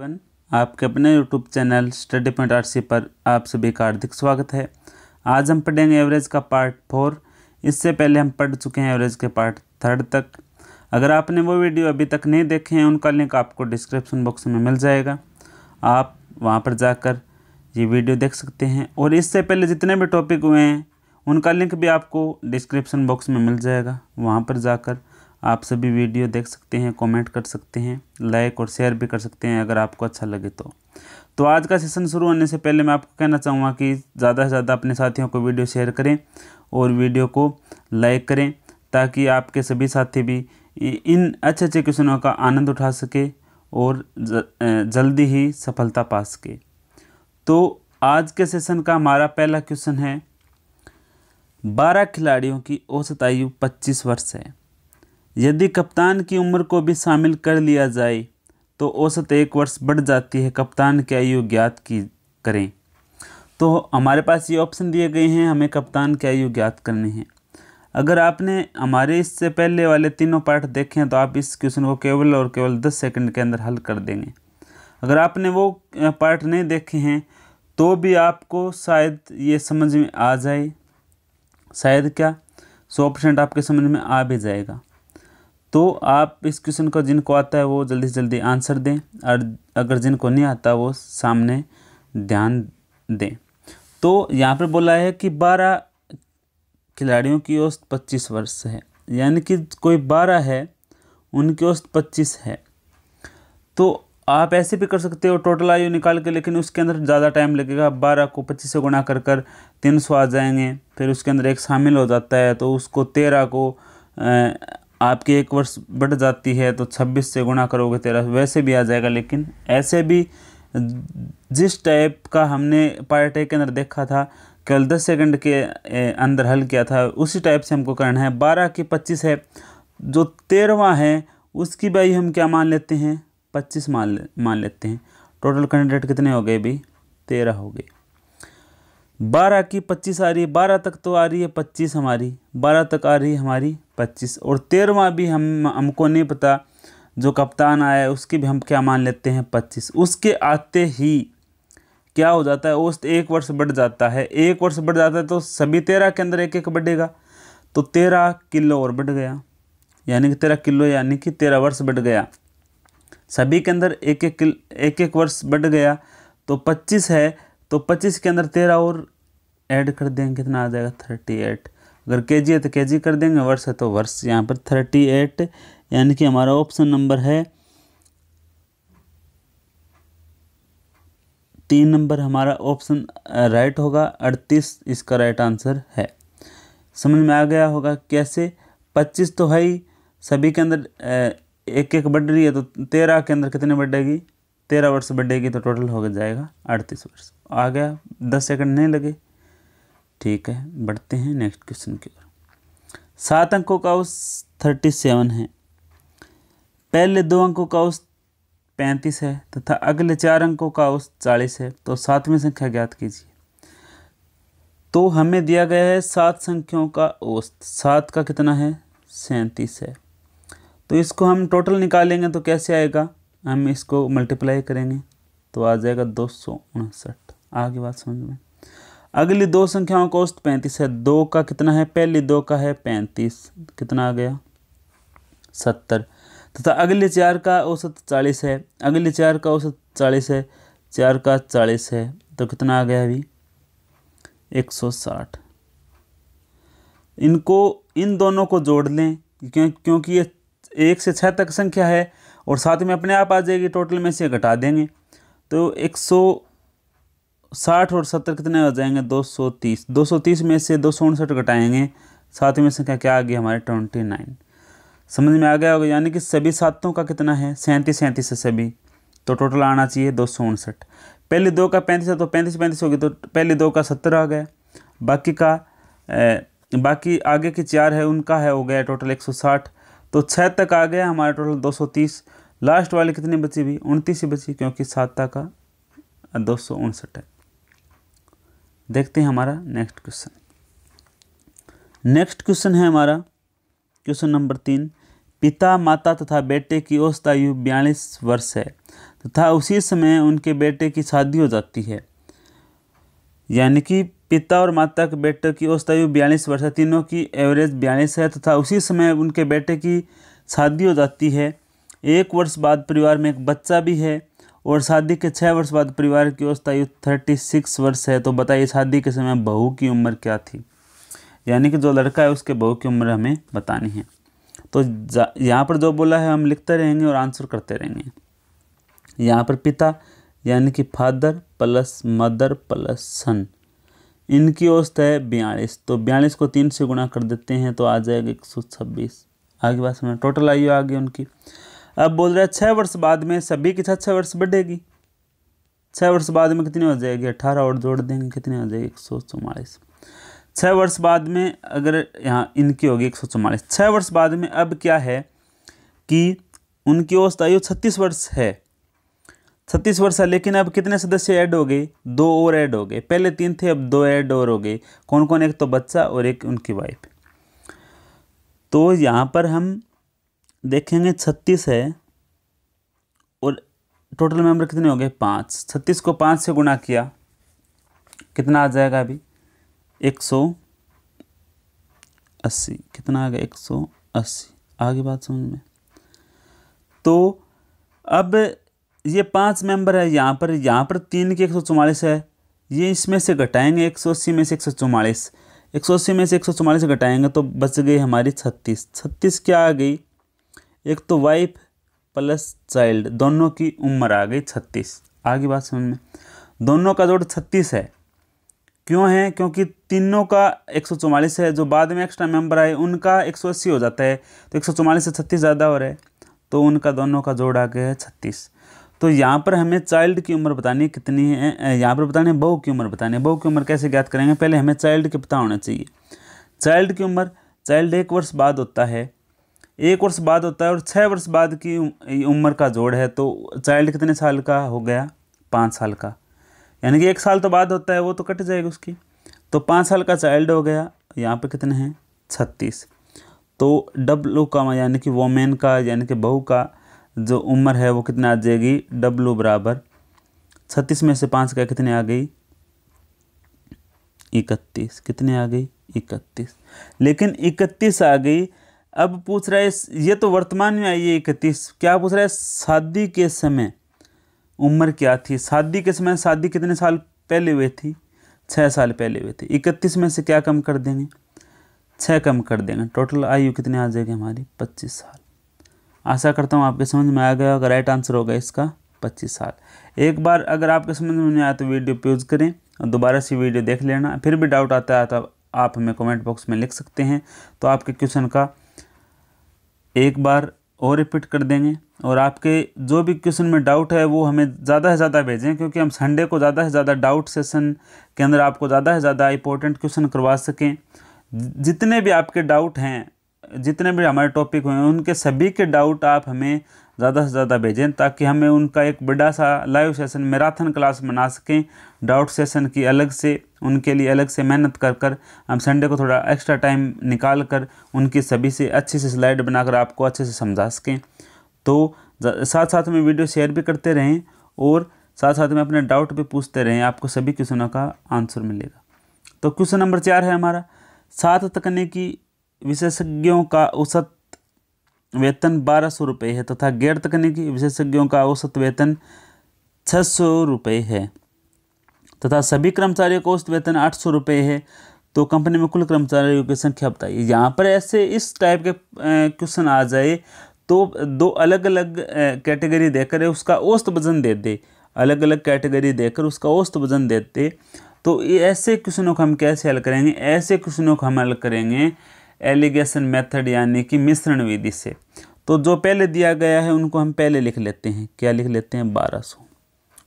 आपके अपने YouTube channel study point R C पर आप सभी का हार्दिक स्वागत है आज हम पढ़ेंगे एवरेज का पार्ट फोर इससे पहले हम पढ़ चुके हैं एवरेज के पार्ट थर्ड तक अगर आपने वो वीडियो अभी तक नहीं देखे हैं उनका लिंक आपको डिस्क्रिप्शन बॉक्स में मिल जाएगा आप वहाँ पर जाकर ये वीडियो देख सकते हैं और इससे पहले जितने भी टॉपिक हुए हैं उनका लिंक भी आपको डिस्क्रिप्शन बॉक्स में मिल जाएगा वहाँ पर जाकर आप सभी वीडियो देख सकते हैं कमेंट कर सकते हैं लाइक और शेयर भी कर सकते हैं अगर आपको अच्छा लगे तो तो आज का सेशन शुरू होने से पहले मैं आपको कहना चाहूँगा कि ज़्यादा से ज़्यादा अपने साथियों को वीडियो शेयर करें और वीडियो को लाइक करें ताकि आपके सभी साथी भी इन अच्छे अच्छे क्वेश्चनों का आनंद उठा सके और जल्दी ही सफलता पा सके तो आज के सेशन का हमारा पहला क्वेश्चन है 12 खिलाड़ियों की औसत आयु 25 वर्ष है यदि कप्तान की उम्र को भी शामिल कर लिया जाए तो औसत एक वर्ष बढ़ जाती है कप्तान की आयु ज्ञात की करें तो हमारे पास ये ऑप्शन दिए गए हैं हमें कप्तान की आयु ज्ञात करनी है अगर आपने हमारे इससे पहले वाले तीनों पार्ट देखे हैं तो आप इस क्वेश्चन को केवल और केवल दस सेकंड के अंदर हल कर देंगे अगर आपने वो पार्ट नहीं देखे हैं तो भी आपको शायद ये समझ में आ जाए शायद क्या सौ परसेंट आपके समझ में आ भी जाएगा तो आप इस क्वेश्चन का जिनको आता है वो जल्दी से जल्दी आंसर दें और अगर जिनको नहीं आता वो सामने ध्यान दें तो यहाँ पर बोला है कि बारह खिलाड़ियों की औसत पच्चीस वर्ष है यानी कि कोई बारह है उनकी औसत पच्चीस है तो आप ऐसे भी कर सकते हो टोटल आयु निकाल के लेकिन उसके अंदर ज़्यादा टाइम लगेगा बारह को पच्चीस से गुणा कर कर तीन सौ आ जाएंगे फिर उसके अंदर एक शामिल हो जाता है तो उसको तेरह को आपके एक वर्ष बढ़ जाती है तो छब्बीस से गुणा करोगे तेरह वैसे भी आ जाएगा लेकिन ऐसे भी जिस टाइप का हमने पार्ट ए के अंदर देखा था केवल दस सेकंड के अंदर हल किया था उसी टाइप से हमको करना है बारह की पच्चीस है जो तेरहवा है उसकी भाई हम क्या मान लेते हैं पच्चीस मान मान लेते हैं टोटल कैंडिडेट कितने हो गए भाई तेरह हो गए बारह की पच्चीस आ रही है बारह तक तो आ रही है पच्चीस हमारी बारह तक आ रही है हमारी पच्चीस और तेरहवा भी हम हमको नहीं पता जो कप्तान आया है उसकी भी हम क्या मान लेते हैं पच्चीस उसके आते ही क्या हो जाता है औसत एक वर्ष बढ़ जाता है एक वर्ष बढ़ जाता है तो सभी तेरह के अंदर एक एक बढ़ेगा तो तेरह किलो और बढ़ गया यानी कि तेरह किलो यानी कि तेरह वर्ष बढ़ गया सभी के अंदर एक एक एक एक वर्ष बढ़ गया तो पच्चीस है तो पच्चीस के अंदर तेरह और ऐड कर देंगे कितना आ जाएगा थर्टी एट अगर के जी है तो के जी कर देंगे वर्ष है तो वर्ष यहाँ पर थर्टी एट यानी कि हमारा ऑप्शन नंबर है तीन नंबर हमारा ऑप्शन राइट होगा अड़तीस इसका राइट आंसर है समझ में आ गया होगा कैसे पच्चीस तो है ही सभी के अंदर एक एक बढ़ रही है तो तेरह के अंदर कितने बढ़ेगी तेरह वर्ष बढ़ेगी तो टोटल हो जाएगा अड़तीस वर्ष आ गया दस सेकंड नहीं लगे ठीक है बढ़ते हैं नेक्स्ट क्वेश्चन की ओर सात अंकों का उस थर्टी सेवन है पहले दो अंकों का उस पैंतीस है तथा अगले चार अंकों का उस चालीस है तो सातवीं संख्या ज्ञात कीजिए तो हमें दिया गया है सात संख्याओं का औसत सात का कितना है सैंतीस है तो इसको हम टोटल निकालेंगे तो कैसे आएगा हम इसको मल्टीप्लाई करेंगे तो आ जाएगा दो सौ उनसठ आगे बात समझ में अगली दो संख्याओं का औसत पैंतीस है दो का कितना है पहली दो का है पैंतीस कितना आ गया सत्तर तथा अगले चार का औसत चालीस है अगले चार का औसत चालीस है चार का चालीस है तो कितना आ गया अभी एक सौ साठ इनको इन दोनों को जोड़ लें क्यों क्योंकि ये एक से छः तक संख्या है और साथ में अपने आप आ जाएगी टोटल में से घटा देंगे तो एक सौ साठ और सत्तर कितने हो जाएंगे दो सौ तीस दो सौ तीस में से दो सौ उनसठ घटाएँगे साथ में संख्या क्या आ गई हमारे ट्वेंटी नाइन समझ में आ गया होगा यानी कि सभी सातों का कितना है सैंतीस सैंतीस है सभी तो टोटल आना चाहिए दो सौ उनसठ पहले दो का पैंतीस है तो पैंतीस पैंतीस होगी तो पहले दो का सत्तर आ गया बाकी का ए, बाकी आगे के चार है उनका है हो गया टोटल एक सौ साठ तो छः तक आ गया हमारा टोटल 230 लास्ट वाली कितनी बची भी उनतीस ही बची क्योंकि सात का दो सौ उनसठ है देखते हैं हमारा नेक्स्ट क्वेश्चन नेक्स्ट क्वेश्चन है हमारा क्वेश्चन नंबर तीन पिता माता तथा बेटे की औसत आयु बयालीस वर्ष है तथा उसी समय उनके बेटे की शादी हो जाती है यानी कि पिता और माता के बेटे की औसत आयु बयालीस वर्ष है तीनों की एवरेज बयालीस है तथा उसी समय उनके बेटे की शादी हो जाती है एक वर्ष बाद परिवार में एक बच्चा भी है और शादी के छः वर्ष बाद परिवार की औसत आयु थर्टी सिक्स वर्ष है तो बताइए शादी के समय बहू की उम्र क्या थी यानी कि जो लड़का है उसके बहू की उम्र हमें बतानी है तो यहाँ पर जो बोला है हम लिखते रहेंगे और आंसर करते रहेंगे यहाँ पर पिता यानी कि father plus mother plus son इनकी औसत है बयालीस तो बयालीस को तीन से गुणा कर देते हैं तो आ जाएगा एक सौ छब्बीस आगे बात समझ टोटल आयु आ गई उनकी अब बोल रहे हैं छः वर्ष बाद में सभी की साथ छः वर्ष बढ़ेगी छः वर्ष बाद में कितनी हो जाएगी अट्ठारह और जोड़ देंगे कितनी हो जाएगी एक सौ चौवालीस छः वर्ष बाद में अगर यहाँ इनकी होगी एक सौ चौवालीस छः वर्ष बाद में अब क्या है कि उनकी औसत आयु छत्तीस वर्ष है छत्तीस वर्ष है लेकिन अब कितने सदस्य ऐड हो गए दो और ऐड हो गए पहले तीन थे अब दो ऐड और हो गए कौन कौन एक तो बच्चा और एक उनकी वाइफ तो यहाँ पर हम देखेंगे छत्तीस है और टोटल मेंबर कितने हो गए पाँच छत्तीस को पाँच से गुणा किया कितना आ जाएगा अभी एक सौ अस्सी कितना आ गया एक सौ अस्सी आगे बात समझ में तो अब ये पाँच मेंबर है यहाँ पर यहाँ पर तीन के एक सौ चौवालीस है ये इसमें से घटाएंगे एक सौ अस्सी में से एक सौ चौवालीस एक सौ अस्सी में से एक सौ चौवालीस घटाएंगे तो बच गई हमारी छत्तीस छत्तीस क्या आ गई एक तो वाइफ प्लस चाइल्ड दोनों की उम्र आ गई छत्तीस आगे बात समझ में दोनों का जोड़ छत्तीस है क्यों है क्योंकि तीनों का एक सौ चौवालीस है जो बाद में एक्स्ट्रा मेंबर आए उनका एक सौ अस्सी हो जाता है तो एक सौ चौवालीस से छत्तीस ज़्यादा हो रहा है तो उनका दोनों का जोड़ आ गया है छत्तीस तो यहाँ पर हमें चाइल्ड की उम्र बतानी कितनी है यहाँ पर बताने बहु बहू की उम्र बतानी है की उम्र कैसे ज्ञात करेंगे पहले हमें चाइल्ड के पता होना चाहिए चाइल्ड की उम्र चाइल्ड एक वर्ष बाद होता है एक वर्ष बाद होता है और छः वर्ष बाद की उम्र का जोड़ है तो चाइल्ड कितने साल का हो गया पाँच साल का यानी कि एक साल तो बाद होता है वो तो कट जाएगी उसकी तो पाँच साल का चाइल्ड हो गया यहाँ पे कितने हैं छत्तीस तो डब्लू का यानी कि वोमेन का यानी कि बहू का जो उम्र है वो कितने आ जाएगी डब्लू बराबर छत्तीस में से पाँच का कितने आ गई इकतीस कितने आ गई इकतीस लेकिन इकतीस आ गई अब पूछ रहा है ये तो वर्तमान में आई है इकतीस क्या पूछ रहा है शादी के समय उम्र क्या थी शादी के समय शादी कितने साल पहले हुई थी छः साल पहले हुई थी इकतीस में से क्या कम कर देंगे छः कम कर देंगे टोटल आयु कितनी आ जाएगी हमारी पच्चीस साल आशा करता हूँ आपके समझ में आ गया होगा राइट आंसर होगा इसका पच्चीस साल एक बार अगर आपके समझ में नहीं आया तो वीडियो प्यूज करें और दोबारा से वीडियो देख लेना फिर भी डाउट आता है तो आप हमें कमेंट बॉक्स में लिख सकते हैं तो आपके क्वेश्चन का एक बार और रिपीट कर देंगे और आपके जो भी क्वेश्चन में डाउट है वो हमें ज़्यादा से ज़्यादा भेजें क्योंकि हम संडे को ज़्यादा से ज़्यादा डाउट सेशन के अंदर आपको ज़्यादा से ज़्यादा इंपॉर्टेंट क्वेश्चन करवा सकें जितने भी आपके डाउट हैं जितने भी हमारे टॉपिक हुए हैं उनके सभी के डाउट आप हमें ज़्यादा से ज़्यादा भेजें ताकि हमें उनका एक बड़ा सा लाइव सेशन मैराथन क्लास बना सकें डाउट सेशन की अलग से उनके लिए अलग से मेहनत कर कर हम संडे को थोड़ा एक्स्ट्रा टाइम निकाल कर उनकी सभी से अच्छे से स्लाइड बनाकर आपको अच्छे से समझा सकें तो साथ साथ में वीडियो शेयर भी करते रहें और साथ साथ में अपने डाउट भी पूछते रहें आपको सभी क्वेश्चनों का आंसर मिलेगा तो क्वेश्चन नंबर चार है हमारा सात तकनीकी विशेषज्ञों का औसत वेतन बारह सौ रुपये है तथा गैर तकनीकी विशेषज्ञों का औसत वेतन छः सौ रुपये है तथा सभी कर्मचारियों का औसत वेतन आठ सौ रुपये है तो कंपनी में कुल कर्मचारियों की संख्या बताइए यहाँ पर ऐसे इस टाइप के क्वेश्चन आ जाए तो दो अलग अलग कैटेगरी देकर उसका औसत वजन दे दे अलग अलग कैटेगरी देकर उसका औसत वजन देते तो ऐसे क्वेश्चनों को हम कैसे हल करेंगे ऐसे क्वेश्चनों को हम हल करेंगे एलिगेशन मेथड यानी कि मिश्रण विधि से तो जो पहले दिया गया है उनको हम पहले लिख लेते हैं क्या लिख लेते हैं बारह सौ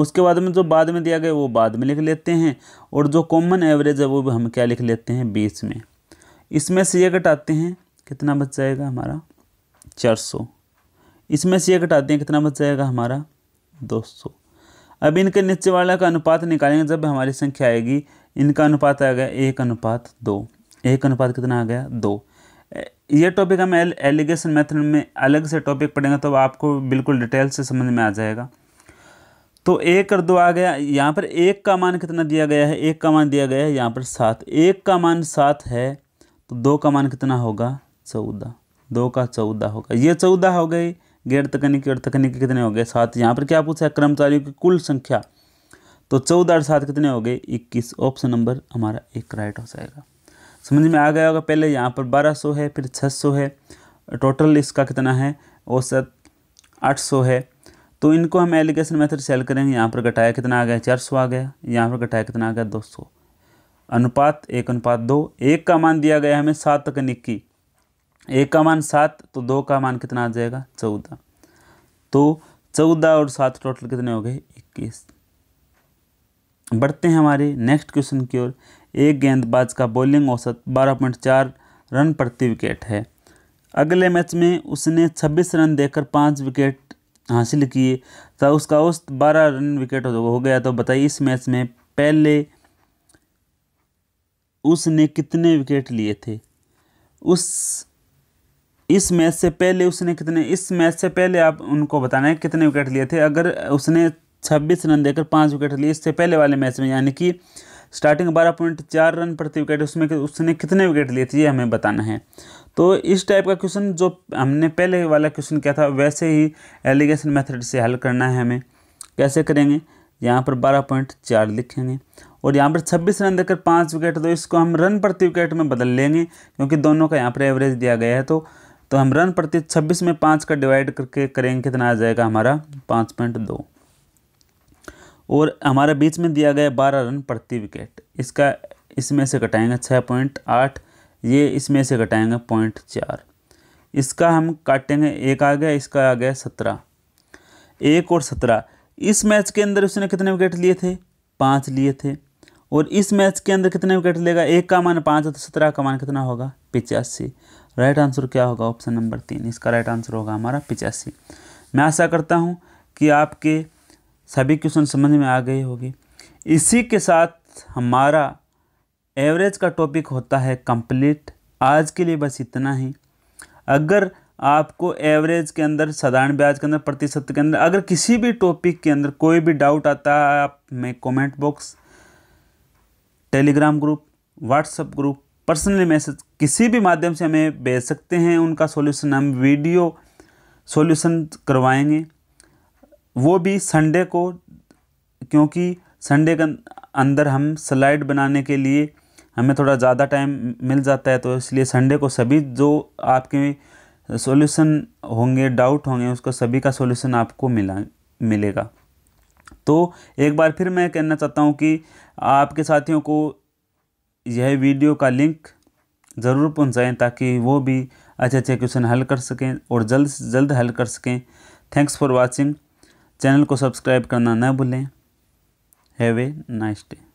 उसके बाद में जो बाद में दिया गया वो बाद में लिख लेते हैं और जो कॉमन एवरेज है वो भी हम क्या लिख लेते हैं बीस में इसमें से ये घटाते हैं कितना बच जाएगा हमारा चार सौ इसमें से ये घटाते हैं कितना बच जाएगा हमारा दो सौ अब इनके नीचे वाला का अनुपात निकालेंगे जब हमारी संख्या आएगी इनका अनुपात आएगा एक अनुपात दो एक अनुपात कितना आ गया दो ये टॉपिक हम एल एलिगेशन मेथड में अलग से टॉपिक पढ़ेंगे तो आपको बिल्कुल डिटेल से समझ में आ जाएगा तो एक और दो आ गया यहाँ पर एक का मान कितना दिया गया है एक का मान दिया गया है यहाँ पर सात एक का मान सात है तो दो का मान कितना होगा चौदह दो का चौदह होगा ये चौदह हो गई गैर तकनीकी और तकनीकी कितने हो गए सात यहाँ पर क्या पूछा कर्मचारियों की कुल संख्या तो चौदह और सात कितने हो गए इक्कीस ऑप्शन नंबर हमारा एक राइट हो जाएगा समझ में आ गया होगा पहले यहाँ पर 1200 है फिर 600 है टोटल इसका कितना है औसत 800 है तो इनको हम एलिगेशन मेथड सेल करेंगे यहाँ पर घटाया कितना आ गया 400 आ गया यहाँ पर घटाया कितना आ गया 200 अनुपात एक अनुपात दो एक का मान दिया गया हमें सात तक इक्की एक का मान सात तो दो का मान कितना आ जाएगा चौदह तो चौदह और सात टोटल कितने हो गए इक्कीस बढ़ते हैं हमारे नेक्स्ट क्वेश्चन की ओर एक गेंदबाज का बॉलिंग औसत 12.4 रन प्रति विकेट है अगले मैच में उसने 26 रन देकर पाँच विकेट हासिल किए तो उसका औसत 12 रन विकेट हो गया तो बताइए इस मैच में पहले उसने कितने विकेट लिए थे उस इस मैच से पहले उसने कितने इस मैच से पहले आप उनको बताना है कितने विकेट लिए थे अगर उसने 26 रन देकर पाँच विकेट लिए इससे पहले वाले मैच में यानी कि स्टार्टिंग बारह पॉइंट चार रन प्रति विकेट उसमें उसने कितने विकेट लिए थे ये हमें बताना है तो इस टाइप का क्वेश्चन जो हमने पहले वाला क्वेश्चन किया था वैसे ही एलिगेशन मेथड से हल करना है हमें कैसे करेंगे यहाँ पर बारह पॉइंट चार लिखेंगे और यहाँ पर छब्बीस रन देकर पाँच विकेट तो इसको हम रन प्रति विकेट में बदल लेंगे क्योंकि दोनों का यहाँ पर एवरेज दिया गया है तो तो हम रन प्रति छब्बीस में पाँच का डिवाइड करके करेंगे कितना आ जाएगा हमारा पाँच पॉइंट दो और हमारे बीच में दिया गया बारह रन प्रति विकेट इसका इसमें से कटाएंगे छः पॉइंट आठ ये इसमें से कटाएंगे पॉइंट चार इसका हम काटेंगे एक आ गया इसका आ गया सत्रह एक और सत्रह इस मैच के अंदर उसने कितने विकेट लिए थे पाँच लिए थे और इस मैच के अंदर कितने विकेट लेगा एक का मान पाँच है तो सत्रह का मान कितना होगा पिचासी राइट आंसर क्या होगा ऑप्शन नंबर तीन इसका राइट आंसर होगा हमारा पिचासी मैं आशा करता हूँ कि आपके सभी क्वेश्चन समझ में आ गए होगी इसी के साथ हमारा एवरेज का टॉपिक होता है कंप्लीट आज के लिए बस इतना ही अगर आपको एवरेज के अंदर साधारण ब्याज के अंदर प्रतिशत के अंदर अगर किसी भी टॉपिक के अंदर कोई भी डाउट आता है आप मैं comment box Telegram group WhatsApp group personally message किसी भी माध्यम से हमें भेज सकते हैं उनका सॉल्यूशन हम वीडियो सॉल्यूशन करवाएंगे वो भी संडे को क्योंकि संडे के अंदर हम स्लाइड बनाने के लिए हमें थोड़ा ज़्यादा टाइम मिल जाता है तो इसलिए संडे को सभी जो आपके सॉल्यूशन होंगे डाउट होंगे उसको सभी का सॉल्यूशन आपको मिला मिलेगा तो एक बार फिर मैं कहना चाहता हूँ कि आपके साथियों को यह वीडियो का लिंक ज़रूर पहुँचाएँ ताकि वो भी अच्छे अच्छे क्वेश्चन हल कर सकें और जल्द से जल्द हल कर सकें थैंक्स फॉर वॉचिंग चैनल को सब्सक्राइब करना ना भूलें हैव ए नाइस डे